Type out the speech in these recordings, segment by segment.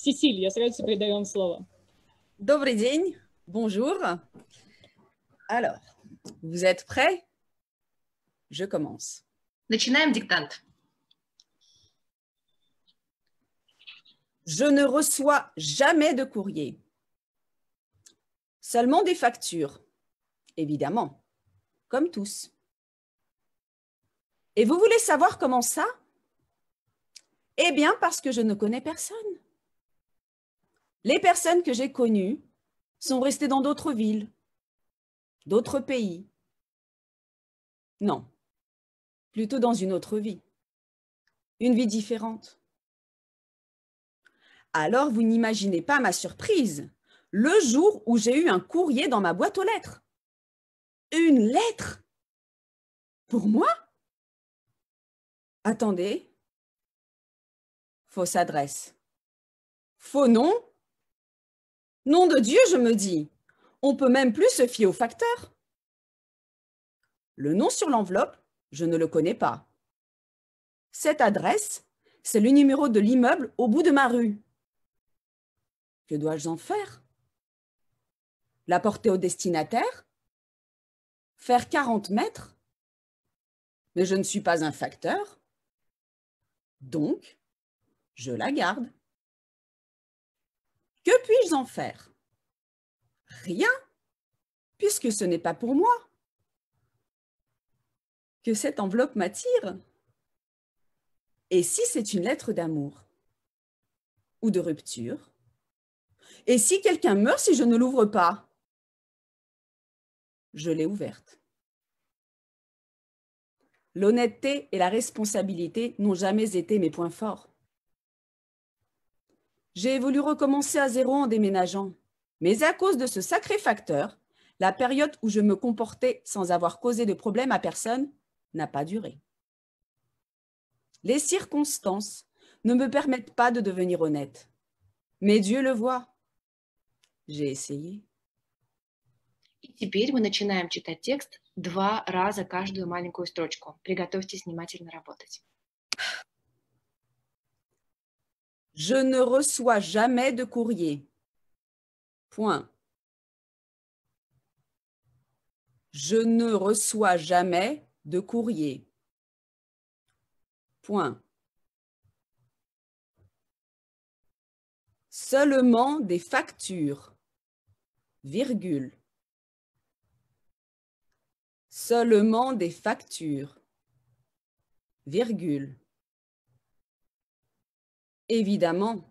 Сесиль, я слово. bonjour. Alors, vous êtes prêts Je commence. Je ne reçois jamais de courrier. Seulement des factures, évidemment, comme tous. Et vous voulez savoir comment ça Eh bien, parce que je ne connais personne. Les personnes que j'ai connues sont restées dans d'autres villes, d'autres pays. Non, plutôt dans une autre vie, une vie différente. Alors vous n'imaginez pas ma surprise le jour où j'ai eu un courrier dans ma boîte aux lettres. Une lettre Pour moi Attendez. Fausse adresse. Faux nom Nom de Dieu, je me dis, on peut même plus se fier au facteur. Le nom sur l'enveloppe, je ne le connais pas. Cette adresse, c'est le numéro de l'immeuble au bout de ma rue. Que dois-je en faire La porter au destinataire Faire 40 mètres Mais je ne suis pas un facteur. Donc, je la garde. Que puis-je en faire Rien, puisque ce n'est pas pour moi. Que cette enveloppe m'attire Et si c'est une lettre d'amour Ou de rupture Et si quelqu'un meurt si je ne l'ouvre pas Je l'ai ouverte. L'honnêteté et la responsabilité n'ont jamais été mes points forts. J'ai voulu recommencer à zéro en déménageant. Mais à cause de ce sacré facteur, la période où je me comportais sans avoir causé de problème à personne n'a pas duré. Les circonstances ne me permettent pas de devenir honnête. Mais Dieu le voit. J'ai essayé. Je ne reçois jamais de courrier. Point. Je ne reçois jamais de courrier. Point. Seulement des factures. Virgule. Seulement des factures. Virgule. Évidemment,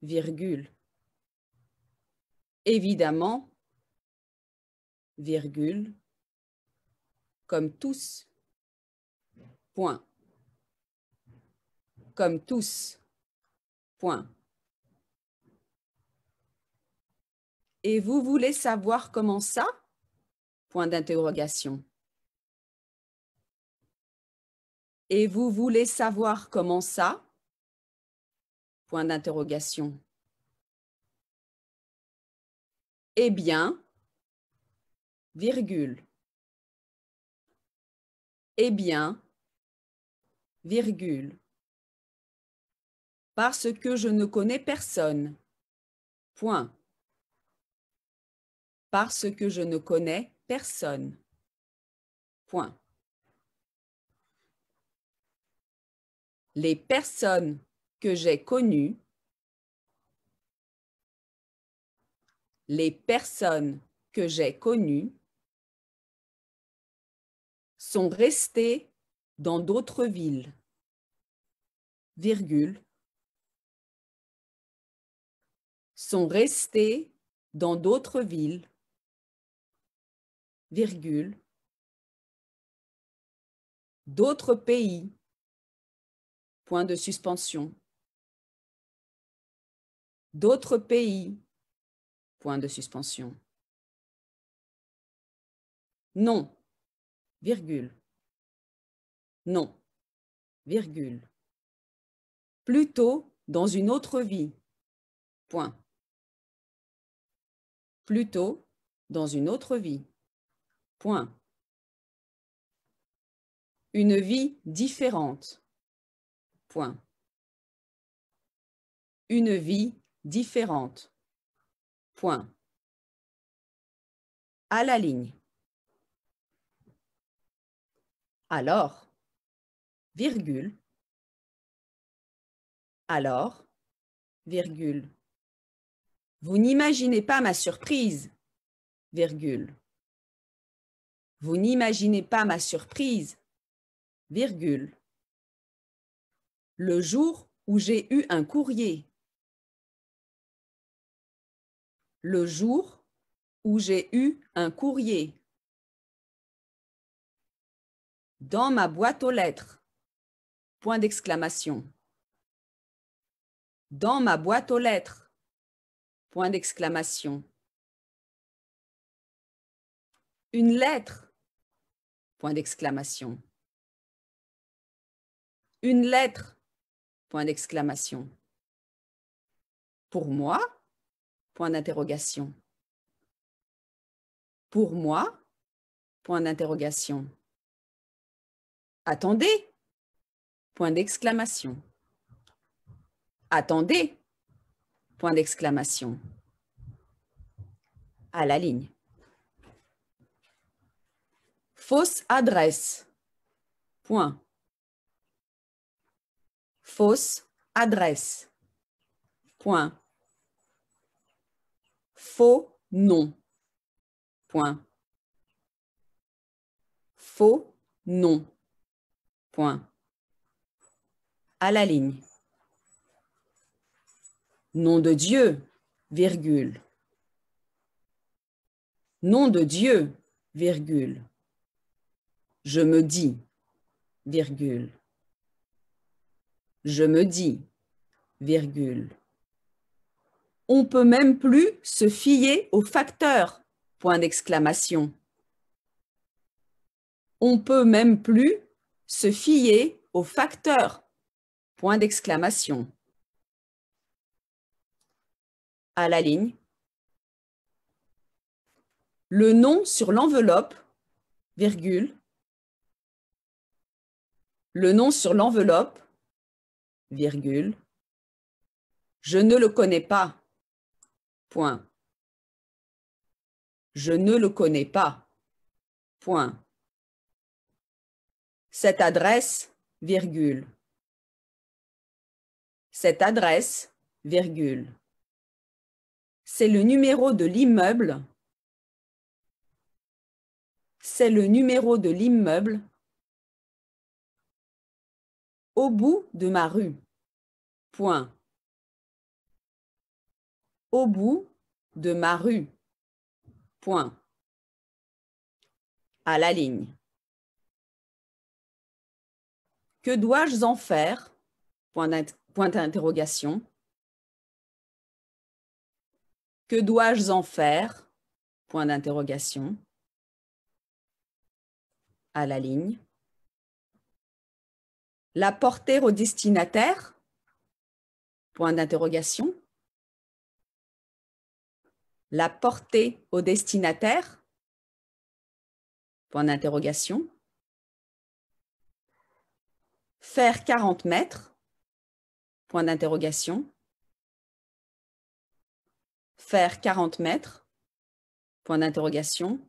virgule. Évidemment, virgule, comme tous, point. Comme tous, point. Et vous voulez savoir comment ça Point d'interrogation. Et vous voulez savoir comment ça Point d'interrogation. Eh bien, virgule. Eh bien, virgule. Parce que je ne connais personne. Point. Parce que je ne connais personne. Point. Les personnes que j'ai connu les personnes que j'ai connues sont restées dans d'autres villes. Virgule, sont restées dans d'autres villes. Virgule, d'autres pays. Point de suspension d'autres pays, point de suspension. Non, virgule. Non, virgule. Plutôt dans une autre vie, point. Plutôt dans une autre vie, point. Une vie différente, point. Une vie différentes. Point. À la ligne. Alors, virgule. Alors, virgule. Vous n'imaginez pas ma surprise, virgule. Vous n'imaginez pas ma surprise, virgule. Le jour où j'ai eu un courrier, le jour où j'ai eu un courrier dans ma boîte aux lettres. Point d'exclamation. Dans ma boîte aux lettres. Point d'exclamation. Une lettre. Point d'exclamation. Une lettre. Point d'exclamation. Pour moi, Point d'interrogation. Pour moi Point d'interrogation. Attendez Point d'exclamation. Attendez Point d'exclamation. À la ligne. Fausse adresse. Point. Fausse adresse. Point faux nom. Point. Faux nom. Point. À la ligne. Nom de Dieu, virgule. Nom de Dieu, virgule. Je me dis, virgule. Je me dis, virgule on peut même plus se fier au facteur Point d'exclamation. On peut même plus se fier au facteur Point d'exclamation. À la ligne. Le nom sur l'enveloppe, virgule. Le nom sur l'enveloppe, virgule. Je ne le connais pas. Je ne le connais pas. Point. Cette adresse, virgule. Cette adresse, virgule. C'est le numéro de l'immeuble. C'est le numéro de l'immeuble au bout de ma rue. Point au bout de ma rue. Point. À la ligne. Que dois-je en faire Point d'interrogation. Que dois-je en faire Point d'interrogation. À la ligne. La porter au destinataire Point d'interrogation la portée au destinataire Point d'interrogation. Faire 40 mètres Point d'interrogation. Faire 40 mètres Point d'interrogation.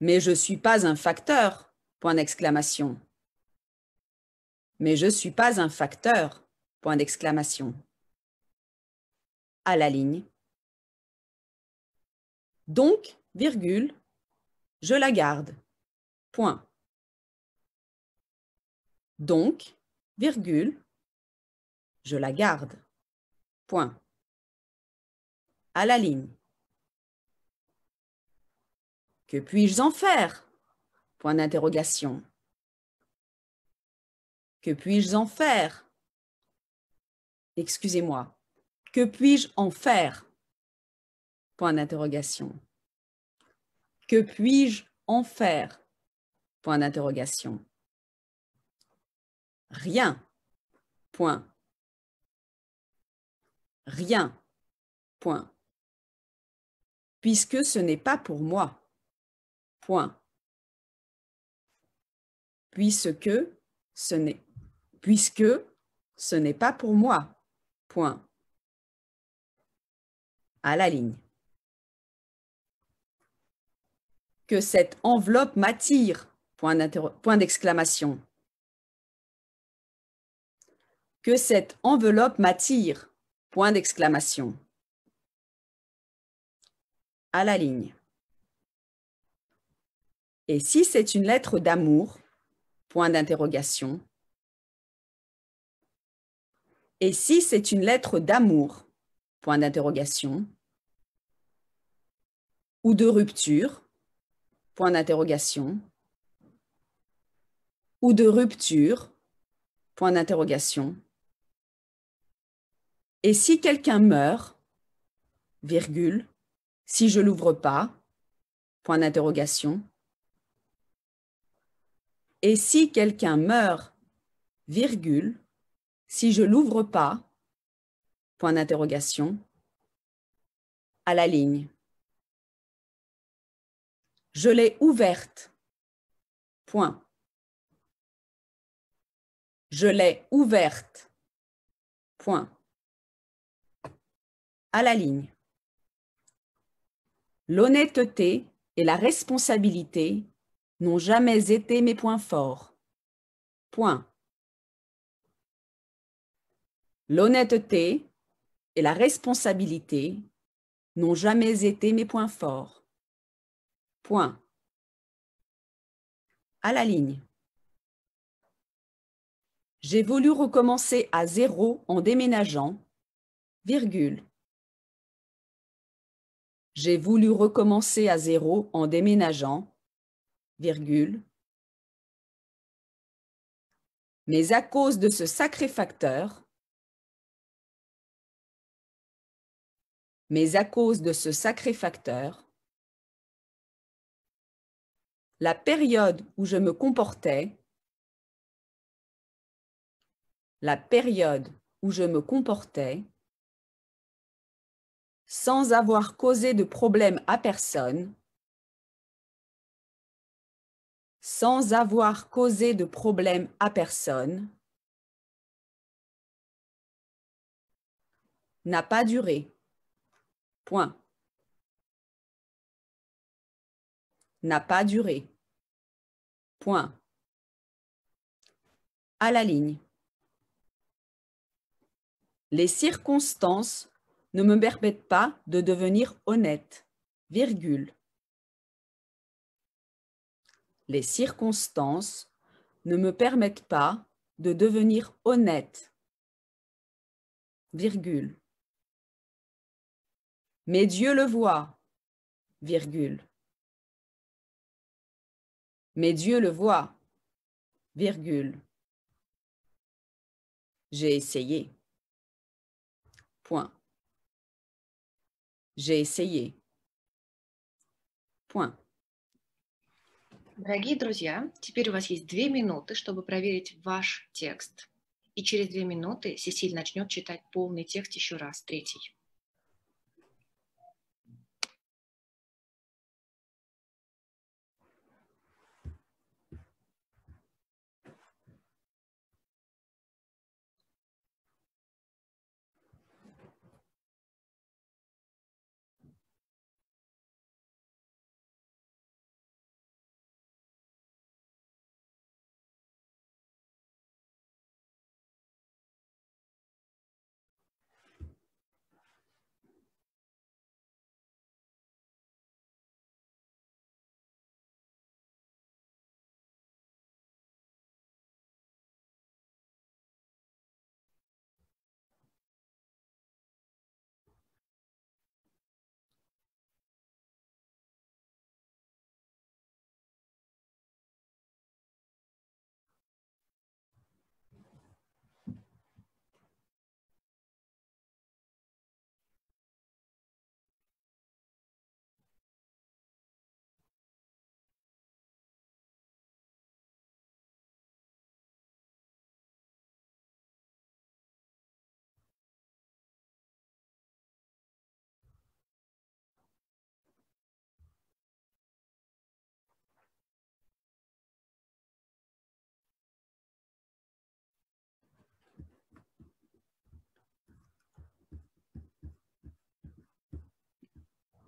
Mais je ne suis pas un facteur Point d'exclamation. Mais je ne suis pas un facteur Point d'exclamation à la ligne. Donc, virgule, je la garde. Point. Donc, virgule, je la garde. Point. À la ligne. Que puis-je en faire Point d'interrogation. Que puis-je en faire Excusez-moi, que puis-je en faire Point d'interrogation. Que puis-je en faire Point d'interrogation. Rien. Point. Rien. Point. Puisque ce n'est pas pour moi. Point. Puisque ce n'est puisque ce n'est pas pour moi. Point à la ligne. Que cette enveloppe m'attire, point d'exclamation. Que cette enveloppe m'attire, point d'exclamation. À la ligne. Et si c'est une lettre d'amour, point d'interrogation. Et si c'est une lettre d'amour, point d'interrogation, ou de rupture, point d'interrogation, ou de rupture, point d'interrogation. Et si quelqu'un meurt, virgule, si je l'ouvre pas, point d'interrogation. Et si quelqu'un meurt, virgule, si je l'ouvre pas, point d'interrogation, à la ligne. Je l'ai ouverte, point. Je l'ai ouverte, point. À la ligne. L'honnêteté et la responsabilité n'ont jamais été mes points forts. Point. L'honnêteté et la responsabilité n'ont jamais été mes points forts. Point. À la ligne. J'ai voulu recommencer à zéro en déménageant, virgule. J'ai voulu recommencer à zéro en déménageant, virgule. Mais à cause de ce sacré facteur, Mais à cause de ce sacré facteur, la période où je me comportais, la période où je me comportais, sans avoir causé de problème à personne, sans avoir causé de problème à personne, n'a pas duré. Point. N'a pas duré. Point. À la ligne. Les circonstances ne me permettent pas de devenir honnête. Virgule. Les circonstances ne me permettent pas de devenir honnête. Virgule. Mais Dieu le voit, virgule. Mais Dieu le voit, virgule. J'ai essayé. Point. J'ai essayé. Point. Дорогие друзья, теперь у вас есть две минуты, чтобы проверить ваш текст. И через две минуты Сесиль начнет читать полный текст еще раз, третий.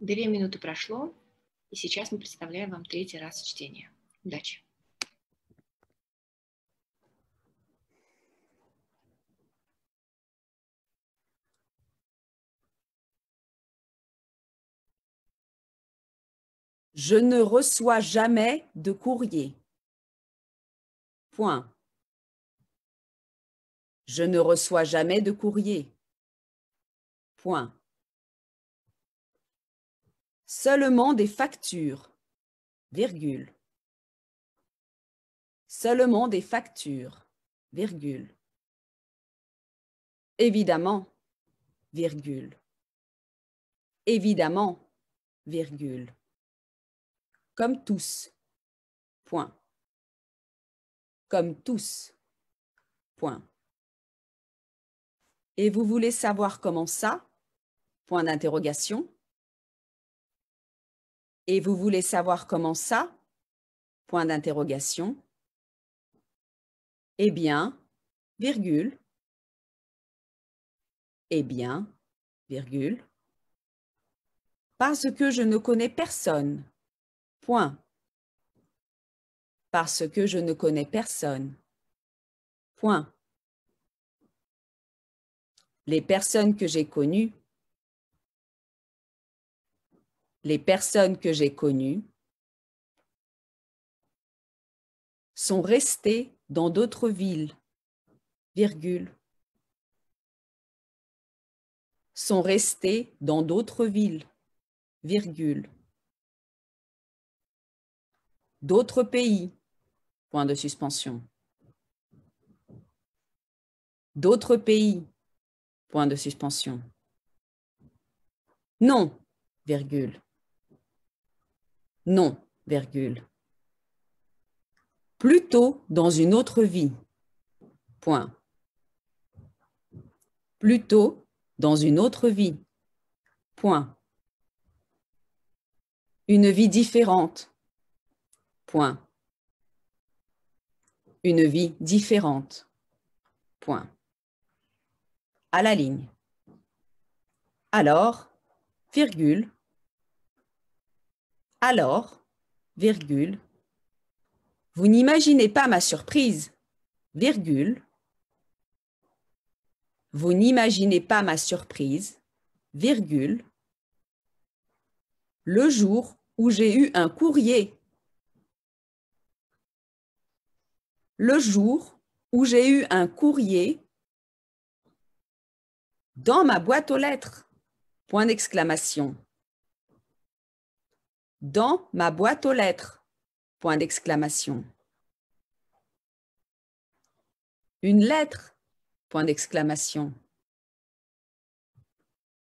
Две минуты прошло, и сейчас мы представляем вам третий раз чтение. Удачи! Je ne reçois jamais de courrier. Point. Je ne reçois jamais de courrier. Point. Seulement des factures, virgule. Seulement des factures, virgule. Évidemment, virgule. Évidemment, virgule. Comme tous, point. Comme tous, point. Et vous voulez savoir comment ça Point d'interrogation. Et vous voulez savoir comment ça Point d'interrogation. Eh bien, virgule. Eh bien, virgule. Parce que je ne connais personne. Point. Parce que je ne connais personne. Point. Les personnes que j'ai connues les personnes que j'ai connues sont restées dans d'autres villes, virgule, sont restées dans d'autres villes, virgule, d'autres pays, point de suspension, d'autres pays, point de suspension. Non, virgule. Non, virgule. Plutôt dans une autre vie. Point. Plutôt dans une autre vie. Point. Une vie différente. Point. Une vie différente. Point. À la ligne. Alors, virgule, alors, virgule, vous n'imaginez pas ma surprise, virgule, vous n'imaginez pas ma surprise, virgule, le jour où j'ai eu un courrier, le jour où j'ai eu un courrier dans ma boîte aux lettres, point d'exclamation dans ma boîte aux lettres. Point d'exclamation. Une lettre. Point d'exclamation.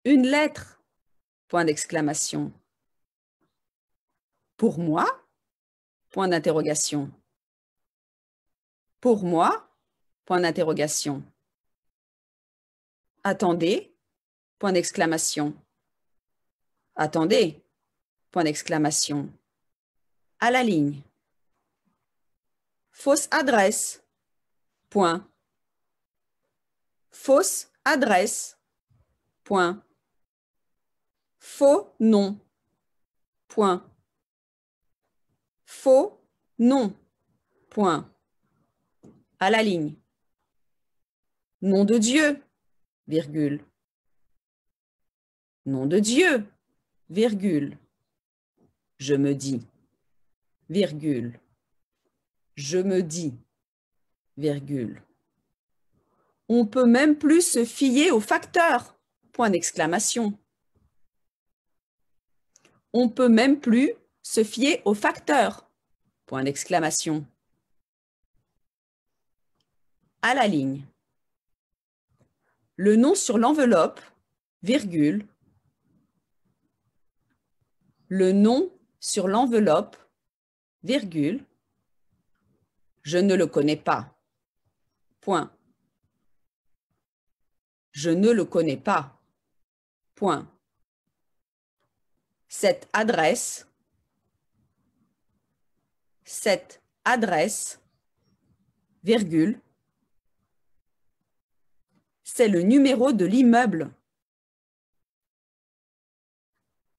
Une lettre. Point d'exclamation. Pour moi Point d'interrogation. Pour moi Point d'interrogation. Attendez Point d'exclamation. Attendez Point d'exclamation. À la ligne. Fausse adresse. Point. Fausse adresse. Point. Faux nom. Point. Faux nom. Point. À la ligne. Nom de Dieu. Virgule. Nom de Dieu. Virgule je me dis, virgule, je me dis, virgule. On peut même plus se fier au facteur point d'exclamation. On peut même plus se fier au facteur point d'exclamation. À la ligne. Le nom sur l'enveloppe, virgule. Le nom sur l'enveloppe, virgule, je ne le connais pas. Point. Je ne le connais pas. Point. Cette adresse, cette adresse, virgule, c'est le numéro de l'immeuble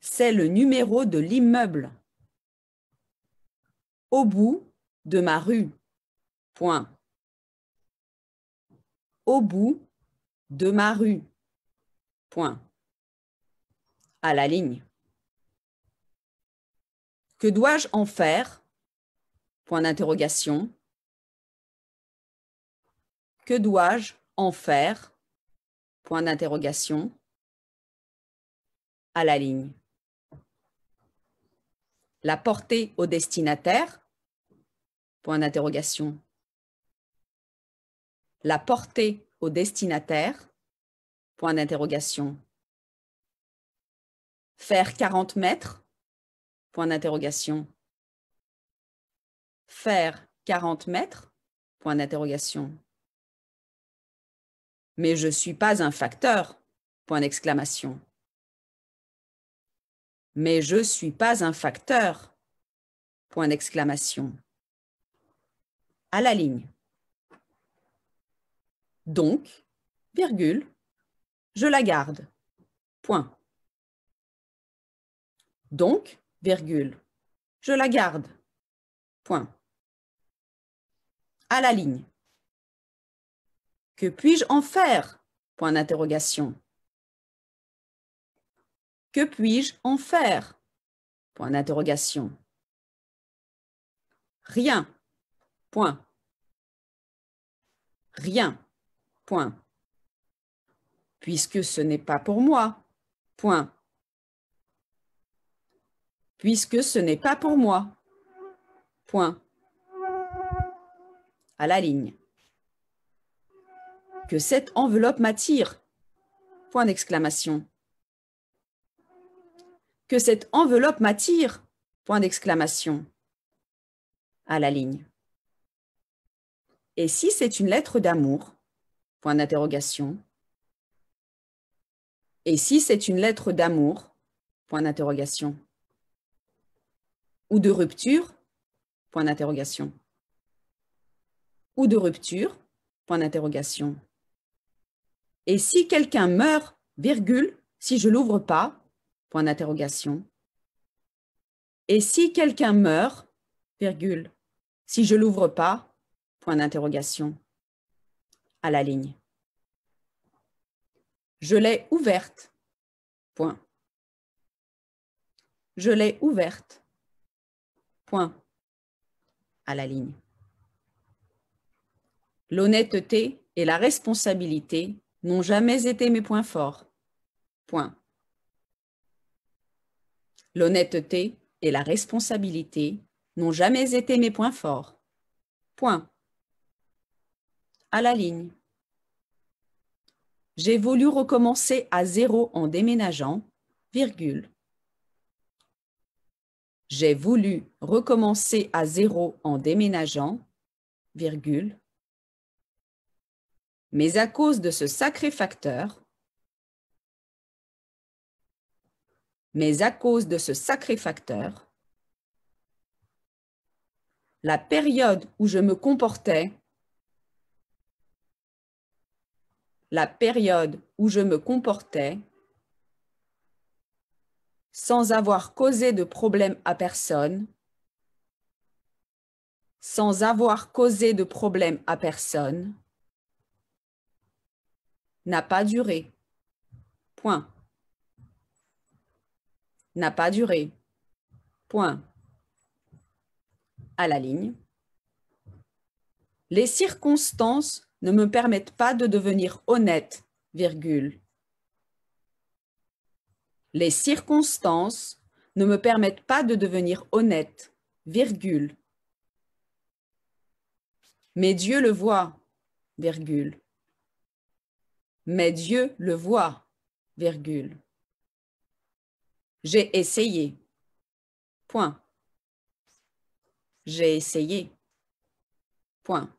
c'est le numéro de l'immeuble. Au bout de ma rue. Point. Au bout de ma rue. Point. À la ligne. Que dois-je en faire Point d'interrogation. Que dois-je en faire Point d'interrogation. À la ligne la porter au destinataire Point d'interrogation. La porter au destinataire Point d'interrogation. Faire quarante mètres Point d'interrogation. Faire quarante mètres Point d'interrogation. Mais je ne suis pas un facteur Point d'exclamation mais je ne suis pas un facteur. Point d'exclamation. À la ligne. Donc, virgule, je la garde. Point. Donc, virgule, je la garde. Point. À la ligne. Que puis-je en faire Point d'interrogation. Que puis-je en faire Point d'interrogation. Rien. Point. Rien. Point. Puisque ce n'est pas pour moi. Point. Puisque ce n'est pas pour moi. Point. À la ligne. Que cette enveloppe m'attire. Point d'exclamation que cette enveloppe m'attire Point d'exclamation. À la ligne. Et si c'est une lettre d'amour Point d'interrogation. Et si c'est une lettre d'amour Point d'interrogation. Ou de rupture Point d'interrogation. Ou de rupture Point d'interrogation. Et si quelqu'un meurt, virgule, si je l'ouvre pas point d'interrogation. Et si quelqu'un meurt, virgule, si je l'ouvre pas, point d'interrogation, à la ligne. Je l'ai ouverte, point. Je l'ai ouverte, point, à la ligne. L'honnêteté et la responsabilité n'ont jamais été mes points forts, point. L'honnêteté et la responsabilité n'ont jamais été mes points forts. Point. À la ligne. J'ai voulu recommencer à zéro en déménageant, virgule. J'ai voulu recommencer à zéro en déménageant, virgule. Mais à cause de ce sacré facteur, Mais à cause de ce sacré facteur, la période où je me comportais, la période où je me comportais sans avoir causé de problème à personne, sans avoir causé de problème à personne, n'a pas duré. Point n'a pas duré. Point. À la ligne. Les circonstances ne me permettent pas de devenir honnête, virgule. Les circonstances ne me permettent pas de devenir honnête, virgule. Mais Dieu le voit, virgule. Mais Dieu le voit, virgule. J'ai essayé. Point. J'ai essayé. Point.